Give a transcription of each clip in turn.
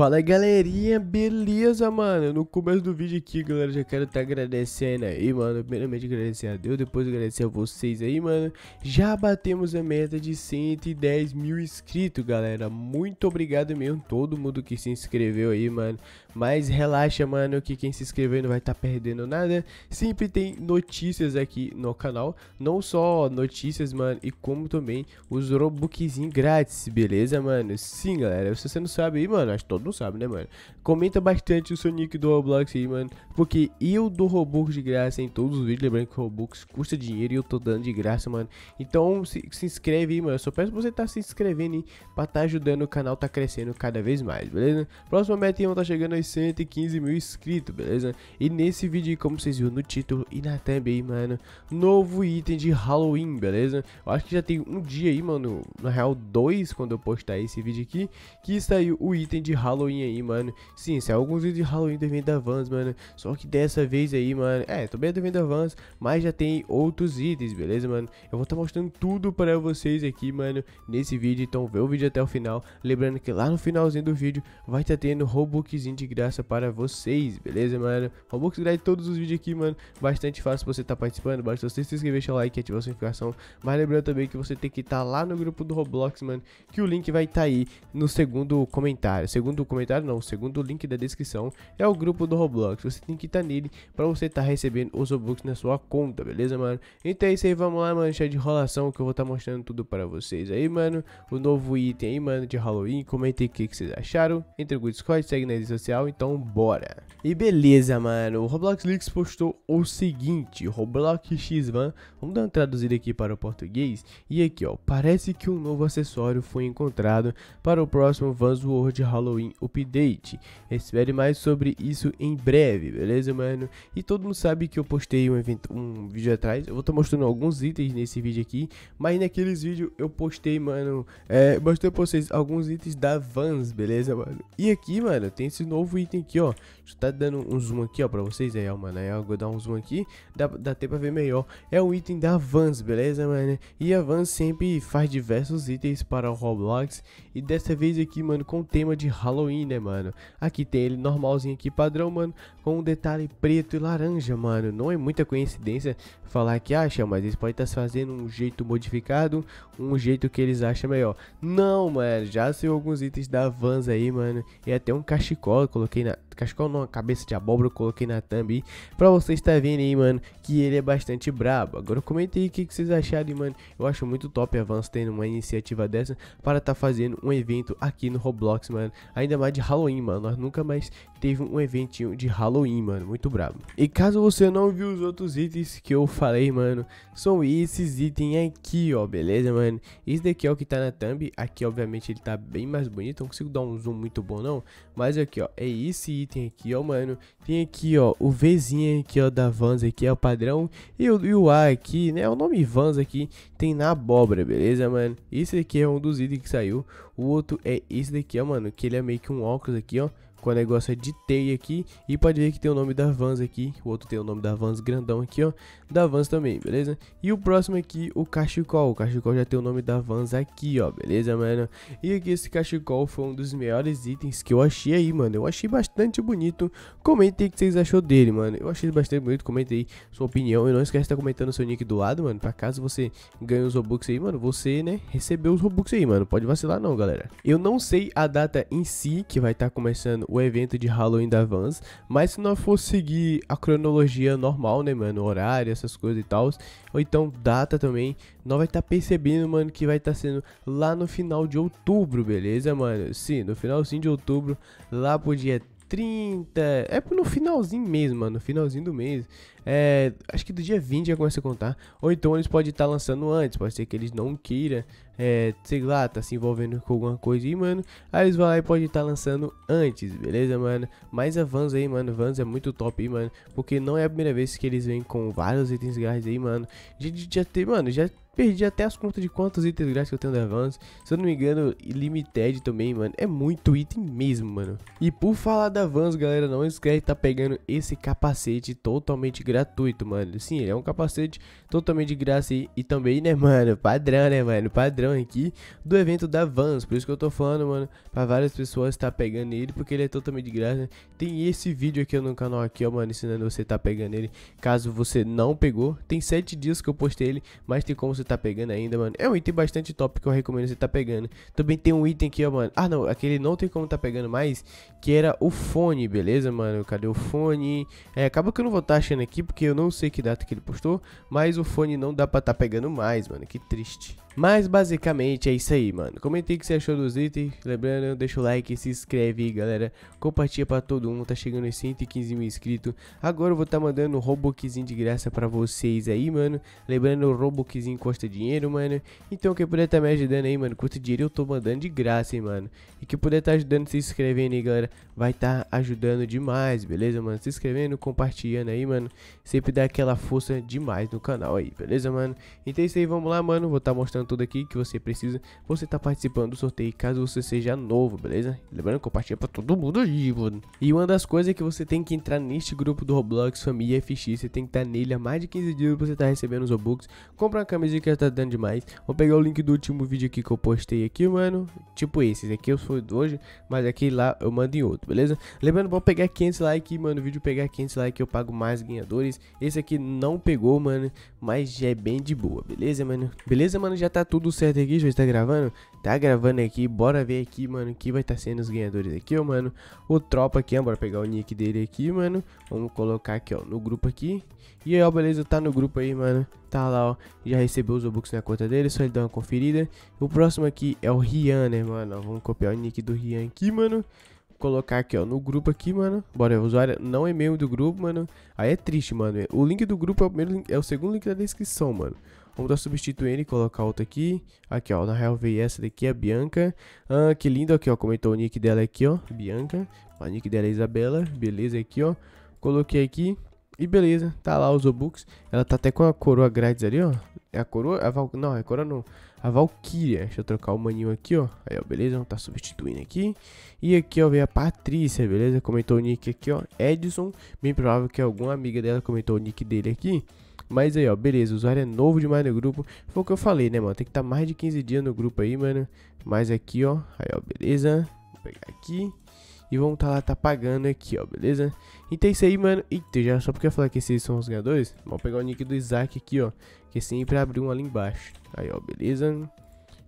Fala aí, galerinha, beleza, mano? No começo do vídeo aqui, galera, já quero estar tá agradecendo aí, mano. Primeiramente agradecer a Deus, depois agradecer a vocês aí, mano. Já batemos a meta de 110 mil inscritos, galera. Muito obrigado mesmo, todo mundo que se inscreveu aí, mano. Mas relaxa, mano, que quem se inscreveu não vai estar tá perdendo nada. Sempre tem notícias aqui no canal. Não só notícias, mano, e como também os robuquezinhos grátis, beleza, mano? Sim, galera, se você não sabe aí, mano, acho todo não sabe, né, mano? Comenta bastante o Sonic do Roblox aí, mano. Porque eu dou Robux de graça em todos os vídeos. Lembrando que Robux custa dinheiro e eu tô dando de graça, mano. Então se, se inscreve aí, mano. Eu só peço você tá se inscrevendo aí pra tá ajudando o canal tá crescendo cada vez mais, beleza? Próxima meta aí, tá chegando aos 115 mil inscritos, beleza? E nesse vídeo aí, como vocês viram no título e na thumb aí, mano, novo item de Halloween, beleza? Eu acho que já tem um dia aí, mano, na real dois, quando eu postar esse vídeo aqui, que saiu o item de Halloween Halloween aí, mano. Sim, saiu alguns vídeos de Halloween do evento da Vans, mano. Só que dessa vez aí, mano. É, também bem é do evento da Vans, mas já tem outros itens, beleza, mano? Eu vou estar tá mostrando tudo pra vocês aqui, mano, nesse vídeo. Então vê o vídeo até o final. Lembrando que lá no finalzinho do vídeo vai estar tá tendo Robuxzinho de graça para vocês, beleza, mano? Robux grátis de todos os vídeos aqui, mano. Bastante fácil você tá participando. Basta você se inscrever, deixar o like e ativar a notificação. Mas lembrando também que você tem que estar tá lá no grupo do Roblox, mano. Que o link vai estar tá aí no segundo comentário. Segundo segundo comentário não, o segundo link da descrição é o grupo do Roblox. Você tem que estar tá nele para você estar tá recebendo os Robux na sua conta, beleza, mano? Então é isso aí, vamos lá, mano, cheio de enrolação que eu vou estar tá mostrando tudo para vocês aí, mano. O novo item aí, mano, de Halloween. aí o que, que vocês acharam. Entre o Discord, segue na rede social, então bora. E beleza, mano, o Roblox Leaks postou o seguinte, Roblox X Van, vamos dar uma traduzida aqui para o português, e aqui ó, parece que um novo acessório foi encontrado para o próximo Vans World Halloween Update, espere mais sobre isso em breve, beleza mano? E todo mundo sabe que eu postei um, evento, um vídeo atrás, eu vou estar mostrando alguns itens nesse vídeo aqui, mas naqueles vídeos eu postei mano, é, mostrei pra vocês alguns itens da Vans, beleza mano? E aqui mano, tem esse novo item aqui ó, deixa eu tá dando um zoom aqui ó pra vocês, aí é, ó mano, aí eu vou dar um um zoom aqui, dá, dá até pra ver melhor. É um item da Vans, beleza, mano? E a Vans sempre faz diversos itens para o Roblox. E dessa vez aqui, mano, com o tema de Halloween, né, mano? Aqui tem ele normalzinho aqui, padrão, mano, com um detalhe preto e laranja, mano. Não é muita coincidência falar que acha, mas eles podem tá estar fazendo um jeito modificado, um jeito que eles acham melhor. Não, mano, já saiu alguns itens da Vans aí, mano. E até um cachecol, coloquei na... Cachecol não, cabeça de abóbora, coloquei na thumb aí, pra vocês tá vendo aí, mano, que ele é bastante brabo. Agora comenta aí o que, que, vocês acharam, mano. Eu acho muito top a tendo uma iniciativa dessa para tá fazendo um evento aqui no Roblox, mano. Ainda mais de Halloween, mano. Nós nunca mais teve um eventinho de Halloween, mano. Muito brabo. E caso você não viu os outros itens que eu falei, mano, são esses itens aqui, ó, beleza, mano? Esse daqui é o que tá na thumb. Aqui, obviamente, ele tá bem mais bonito. Não consigo dar um zoom muito bom, não. Mas aqui, ó, é esse item aqui, ó, mano. Tem aqui, ó, o Vzinho aqui, ó, da da Vans aqui é o padrão. E o, e o A aqui, né? O nome Vans aqui tem na abóbora, beleza, mano? Esse aqui é um dos itens que saiu. O outro é esse daqui, ó, mano. Que ele é meio que um óculos aqui, ó com o negócio é de teia aqui. E pode ver que tem o nome da Vans aqui. O outro tem o nome da Vans grandão aqui, ó. Da Vans também, beleza? E o próximo aqui, o cachecol. O cachecol já tem o nome da Vans aqui, ó. Beleza, mano? E aqui esse cachecol foi um dos melhores itens que eu achei aí, mano. Eu achei bastante bonito. Comente aí o que vocês achou dele, mano. Eu achei bastante bonito. Comente aí sua opinião. E não esquece de estar tá comentando seu nick do lado, mano. Pra caso você ganhe os Robux aí, mano. Você, né, recebeu os Robux aí, mano. Pode vacilar não, galera. Eu não sei a data em si que vai estar tá começando o evento de Halloween da Vans. Mas se não for seguir a cronologia normal, né, mano? Horário, essas coisas e tal. Ou então data também. Nós vai estar tá percebendo, mano, que vai estar tá sendo lá no final de outubro, beleza, mano? Sim, no finalzinho de outubro, lá pro dia 30. É no finalzinho mesmo, mano. No finalzinho do mês. É, acho que do dia 20 já começa a contar. Ou então eles podem estar tá lançando antes. Pode ser que eles não queiram. É, sei lá, tá se envolvendo com alguma coisa aí, mano. Aí eles vão lá e podem estar tá lançando antes, beleza, mano? Mas a Vans aí, mano. Vans é muito top aí, mano. Porque não é a primeira vez que eles vêm com vários itens grátis aí, mano. Já, já tem, mano, já Perdi até as contas de quantos itens grátis que eu tenho da Advance. Se eu não me engano, Limited também, mano. É muito item mesmo, mano. E por falar da Advance, galera, não esquece de tá pegando esse capacete totalmente gratuito, mano. Sim, ele é um capacete totalmente de graça e, e também, né, mano, padrão, né, mano, padrão aqui do evento da Vans. Por isso que eu tô falando, mano, pra várias pessoas tá pegando ele, porque ele é totalmente de graça. Tem esse vídeo aqui no canal aqui, ó, mano, ensinando você tá pegando ele. Caso você não pegou, tem 7 dias que eu postei ele, mas tem como você tá pegando ainda, mano. É um item bastante top que eu recomendo você tá pegando. Também tem um item aqui, ó, mano. Ah, não, aquele não tem como tá pegando mais, que era o fone, beleza, mano? Cadê o fone? É, acaba que eu não vou tá achando aqui, porque eu não sei que data que ele postou, mas o fone não dá pra tá pegando mais, mano. Que triste. Mas basicamente é isso aí, mano. Comentei o que você achou dos itens. Lembrando, deixa o like, se inscreve aí, galera. Compartilha pra todo mundo. Tá chegando em 115 mil inscritos. Agora eu vou tá mandando um roboquezinho de graça pra vocês aí, mano. Lembrando, o roboquezinho custa dinheiro, mano. Então quem puder tá me ajudando aí, mano, custa dinheiro, eu tô mandando de graça, hein, mano. E quem puder tá ajudando, se inscrevendo aí, galera. Vai tá ajudando demais, beleza, mano? Se inscrevendo, compartilhando aí, mano. Sempre dá aquela força demais no canal aí, beleza, mano? Então é isso aí, vamos lá, mano. Vou tá mostrando listando tudo aqui que você precisa você tá participando do sorteio caso você seja novo, beleza? Lembrando, compartilha pra todo mundo aí, mano. E uma das coisas é que você tem que entrar neste grupo do Roblox Família FX, você tem que estar tá nele há mais de 15 dias pra você tá recebendo os Robux. Compra uma camisinha que tá dando demais. Vou pegar o link do último vídeo aqui que eu postei aqui, mano. Tipo esse, aqui eu fui hoje, mas aqui lá eu mando em outro, beleza? Lembrando, vou pegar 500 likes, mano, o vídeo pegar 500 likes eu pago mais ganhadores. Esse aqui não pegou, mano, mas já é bem de boa, beleza, mano? Beleza, mano? Já tá tudo certo aqui, já está gravando? Tá gravando aqui, bora ver aqui, mano, que vai estar tá sendo os ganhadores aqui, ó, mano. O Tropa aqui, ó, bora pegar o nick dele aqui, mano. Vamos colocar aqui, ó, no grupo aqui. E aí, ó, beleza, tá no grupo aí, mano. Tá lá, ó, já recebeu os Robux na conta dele, só ele dá uma conferida. O próximo aqui é o Rian, né, mano, ó, vamos copiar o nick do Rian aqui, mano colocar aqui, ó, no grupo aqui, mano. Bora, o usuário não é membro do grupo, mano. Aí é triste, mano. O link do grupo é o, primeiro link, é o segundo link da descrição, mano. Vamos substituir substituindo e colocar outra aqui. Aqui, ó. Na real veio essa daqui, a Bianca. Ah, que lindo aqui, ó. Comentou o nick dela aqui, ó. Bianca. o nick dela é Isabela. Beleza aqui, ó. Coloquei aqui. E beleza, tá lá os Obux. Ela tá até com a coroa grátis ali, ó. É a coroa? A Val... Não, é a coroa não. A Valkyria. Deixa eu trocar o maninho aqui, ó. Aí, ó, beleza? Vamos tá substituindo aqui. E aqui, ó, veio a Patrícia, beleza? Comentou o nick aqui, ó. Edson. Bem provável que alguma amiga dela comentou o nick dele aqui. Mas aí, ó, beleza, o usuário é novo demais no grupo. Foi o que eu falei, né, mano? Tem que estar tá mais de 15 dias no grupo aí, mano. Mas aqui, ó, aí, ó, beleza. Vou pegar aqui. E vamos tá lá, tá pagando aqui, ó, beleza? Então é isso aí, mano. Eita, já só porque falar que esses são os ganhadores, vamos pegar o nick do Isaac aqui, ó. Que é sempre abriu um ali embaixo. Aí, ó, beleza?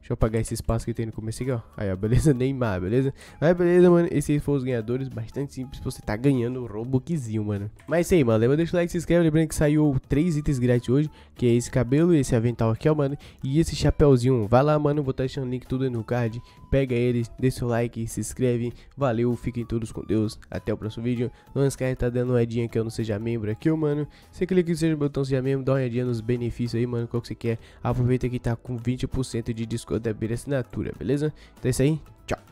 Deixa eu apagar esse espaço que tem no começo aqui, ó. Aí, ó, beleza? Neymar, beleza? Mas beleza, mano. Esses foram os ganhadores. Bastante simples. Você tá ganhando o Robuxzinho, mano. Mas isso aí, mano. Lembra, deixa o like, se inscreve. Lembrando que saiu três itens grátis hoje. Que é esse cabelo, esse avental aqui, ó, mano. E esse chapéuzinho. Vai lá, mano. Vou estar tá deixando o link tudo aí no card pega ele, deixa seu like, se inscreve, valeu, fiquem todos com Deus, até o próximo vídeo. Não esquece de tá dando uma olhadinha que eu não seja membro aqui, mano. Você clica no botão seja membro, dá uma olhadinha nos benefícios aí, mano, qual que você quer. Aproveita que tá com 20% de desconto da é primeira assinatura, beleza? Então é isso aí, tchau.